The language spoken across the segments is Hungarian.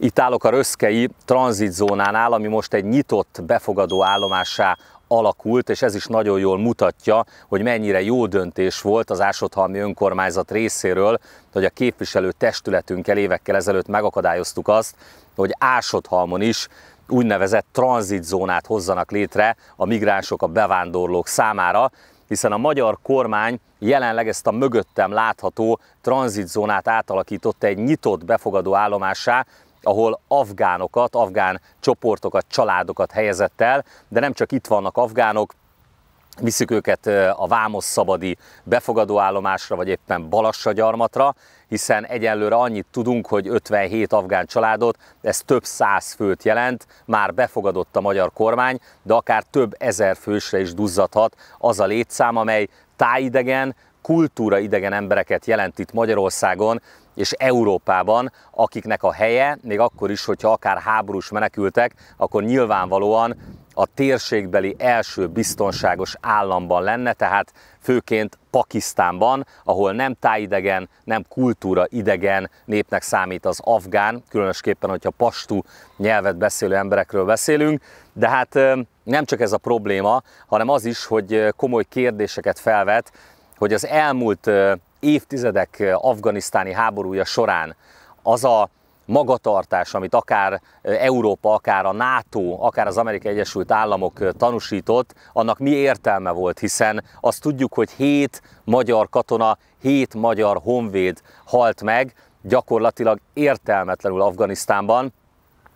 Itt állok a röszkei tranzitzónánál, ami most egy nyitott befogadó állomásá alakult, és ez is nagyon jól mutatja, hogy mennyire jó döntés volt az Ásotthalmi önkormányzat részéről, hogy a képviselő testületünkkel évekkel ezelőtt megakadályoztuk azt, hogy Ásotthalmon is úgynevezett tranzitzónát hozzanak létre a migránsok, a bevándorlók számára, hiszen a magyar kormány jelenleg ezt a mögöttem látható tranzitzónát átalakította egy nyitott befogadó állomásá, ahol afgánokat, afgán csoportokat, családokat helyezett el, de nem csak itt vannak afgánok, viszük őket a Vámos szabadi befogadóállomásra, vagy éppen Balassa gyarmatra, hiszen egyelőre annyit tudunk, hogy 57 afgán családot, ez több száz főt jelent, már befogadott a magyar kormány, de akár több ezer fősre is duzzadhat az a létszám, amely tájidegen, kultúra idegen embereket jelent itt Magyarországon, és Európában, akiknek a helye, még akkor is, hogyha akár háborús menekültek, akkor nyilvánvalóan a térségbeli első biztonságos államban lenne, tehát főként Pakisztánban, ahol nem tájidegen, nem kultúra idegen népnek számít az afgán, különösképpen, hogyha pastú nyelvet beszélő emberekről beszélünk, de hát nem csak ez a probléma, hanem az is, hogy komoly kérdéseket felvet, hogy az elmúlt évtizedek eh, afganisztáni háborúja során az a magatartás, amit akár eh, Európa, akár a NATO, akár az Amerikai Egyesült Államok eh, tanúsított, annak mi értelme volt, hiszen azt tudjuk, hogy hét magyar katona, hét magyar honvéd halt meg, gyakorlatilag értelmetlenül Afganisztánban,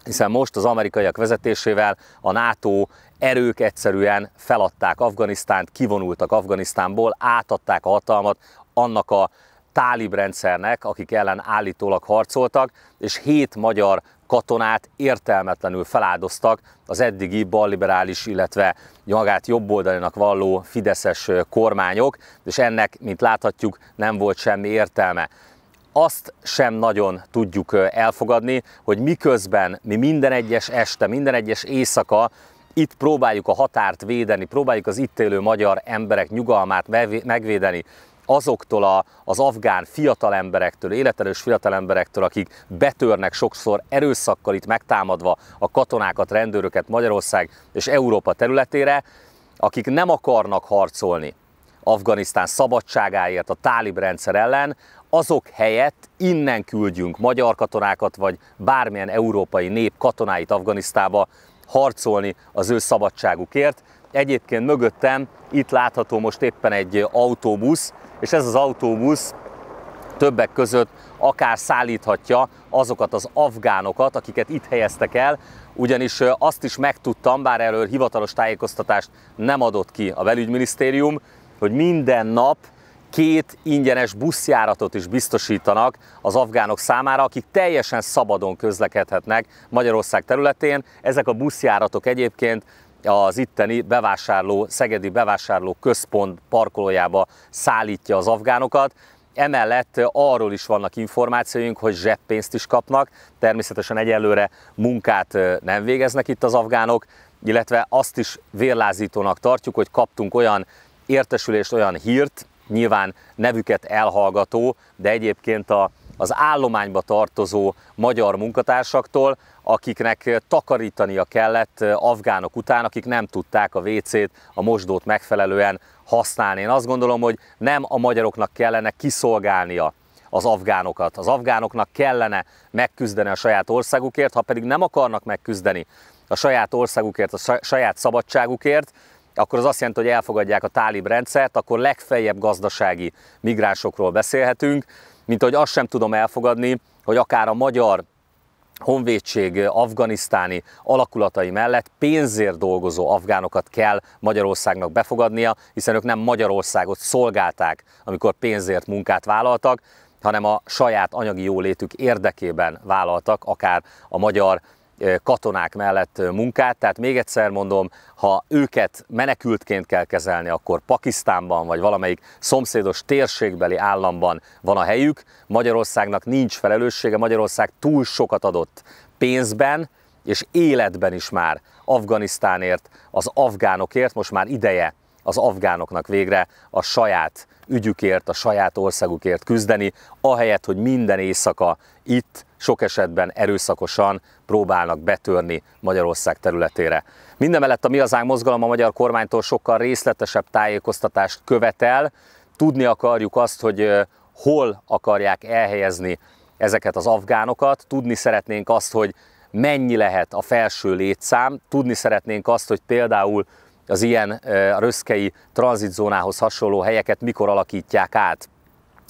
hiszen most az amerikaiak vezetésével a NATO erők egyszerűen feladták Afganisztánt, kivonultak Afganisztánból, átadták a hatalmat annak a tálib rendszernek, akik ellen állítólag harcoltak, és hét magyar katonát értelmetlenül feláldoztak az eddigi balliberális, illetve magát jobboldalinak valló fideszes kormányok, és ennek, mint láthatjuk, nem volt semmi értelme azt sem nagyon tudjuk elfogadni, hogy miközben mi minden egyes este, minden egyes éjszaka itt próbáljuk a határt védeni, próbáljuk az itt élő magyar emberek nyugalmát megvédeni, azoktól a, az afgán fiatal fiatalemberektől, életerős emberektől, akik betörnek sokszor erőszakkal itt megtámadva a katonákat, rendőröket Magyarország és Európa területére, akik nem akarnak harcolni Afganisztán szabadságáért, a tálib rendszer ellen, azok helyett innen küldjünk magyar katonákat, vagy bármilyen európai nép katonáit Afganisztába harcolni az ő szabadságukért. Egyébként mögöttem itt látható most éppen egy autóbusz, és ez az autóbusz többek között akár szállíthatja azokat az afgánokat, akiket itt helyeztek el, ugyanis azt is megtudtam, bár erről hivatalos tájékoztatást nem adott ki a belügyminisztérium, hogy minden nap két ingyenes buszjáratot is biztosítanak az afgánok számára, akik teljesen szabadon közlekedhetnek Magyarország területén. Ezek a buszjáratok egyébként az itteni bevásárló, Szegedi bevásárló központ parkolójába szállítja az afgánokat. Emellett arról is vannak információink, hogy zseppénzt is kapnak, természetesen egyelőre munkát nem végeznek itt az afgánok, illetve azt is vérlázítónak tartjuk, hogy kaptunk olyan értesülést, olyan hírt, nyilván nevüket elhallgató, de egyébként a az állományba tartozó magyar munkatársaktól, akiknek takarítania kellett afgánok után, akik nem tudták a WC-t, a mosdót megfelelően használni. Én azt gondolom, hogy nem a magyaroknak kellene kiszolgálnia az afgánokat. Az afgánoknak kellene megküzdeni a saját országukért, ha pedig nem akarnak megküzdeni a saját országukért, a saját szabadságukért, akkor az azt jelenti, hogy elfogadják a tálib rendszert, akkor legfeljebb gazdasági migránsokról beszélhetünk, mint ahogy azt sem tudom elfogadni, hogy akár a magyar honvédség afganisztáni alakulatai mellett pénzért dolgozó afgánokat kell Magyarországnak befogadnia, hiszen ők nem Magyarországot szolgálták, amikor pénzért munkát vállaltak, hanem a saját anyagi jólétük érdekében vállaltak, akár a magyar katonák mellett munkát, tehát még egyszer mondom, ha őket menekültként kell kezelni, akkor Pakisztánban vagy valamelyik szomszédos térségbeli államban van a helyük. Magyarországnak nincs felelőssége, Magyarország túl sokat adott pénzben, és életben is már Afganisztánért, az afgánokért most már ideje az afgánoknak végre a saját ügyükért, a saját országukért küzdeni, ahelyett, hogy minden éjszaka itt sok esetben erőszakosan próbálnak betörni Magyarország területére. Mindemellett a Mi Hazánk mozgalom a magyar kormánytól sokkal részletesebb tájékoztatást követel, tudni akarjuk azt, hogy hol akarják elhelyezni ezeket az afgánokat, tudni szeretnénk azt, hogy mennyi lehet a felső létszám, tudni szeretnénk azt, hogy például az ilyen a röszkei tranzitzónához hasonló helyeket mikor alakítják át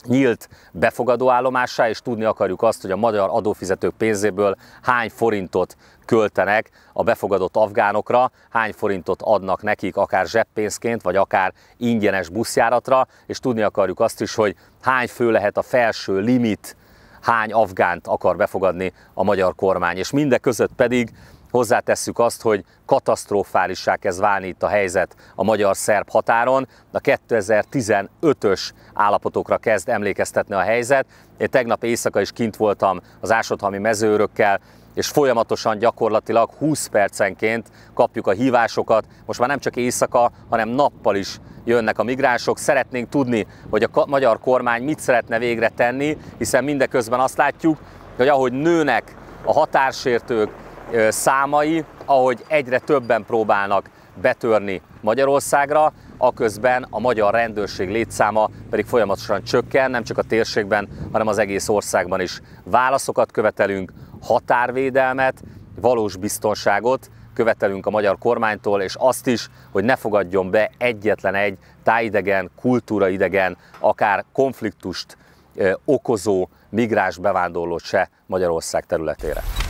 nyílt befogadó állomássá, és tudni akarjuk azt, hogy a magyar adófizetők pénzéből hány forintot költenek a befogadott afgánokra, hány forintot adnak nekik, akár zseppénzként, vagy akár ingyenes buszjáratra, és tudni akarjuk azt is, hogy hány fő lehet a felső limit, hány afgánt akar befogadni a magyar kormány. És mindeközött pedig Hozzátesszük azt, hogy katasztrofálissá kezd válni itt a helyzet a magyar-szerb határon. A 2015-ös állapotokra kezd emlékeztetni a helyzet. Én tegnap éjszaka is kint voltam az ásodhalmi mezőrökkel, és folyamatosan gyakorlatilag 20 percenként kapjuk a hívásokat. Most már nem csak éjszaka, hanem nappal is jönnek a migránsok. Szeretnénk tudni, hogy a magyar kormány mit szeretne végre tenni, hiszen mindeközben azt látjuk, hogy ahogy nőnek a határsértők, számai, ahogy egyre többen próbálnak betörni Magyarországra, aközben a magyar rendőrség létszáma pedig folyamatosan csökken, nem csak a térségben, hanem az egész országban is. Válaszokat követelünk, határvédelmet, valós biztonságot követelünk a magyar kormánytól, és azt is, hogy ne fogadjon be egyetlen egy tájidegen, kultúraidegen, akár konfliktust okozó migráns bevándorlót se Magyarország területére.